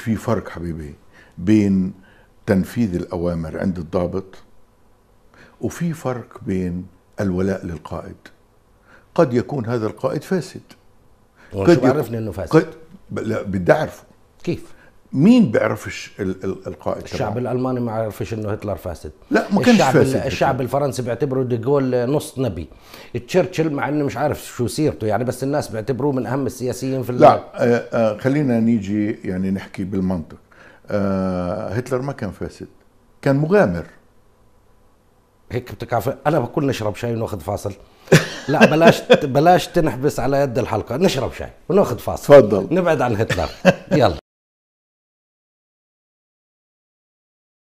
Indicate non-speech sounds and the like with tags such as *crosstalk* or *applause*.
في فرق حبيبي بين تنفيذ الأوامر عند الضابط وفي فرق بين الولاء للقائد قد يكون هذا القائد فاسد قد يعرفني انه فاسد قد... لا بدي اعرفه كيف مين بيعرفش القائد الشعب طبعا. الالماني ما عرفش انه هتلر فاسد لا ما كانش الشعب فاسد الشعب الفرنسي بيعتبره ديغول نص نبي تشرشل مع انه مش عارف شو سيرته يعني بس الناس بيعتبروه من اهم السياسيين في لا آه آه خلينا نيجي يعني نحكي بالمنطق آه هتلر ما كان فاسد كان مغامر هيك بتكعف انا بقول نشرب شاي وناخذ فاصل *laughs* لا بلاش بلاش تنحبس على يد الحلقه نشرب شاي وناخذ فاصل تفضل نبعد عن هتلر يلا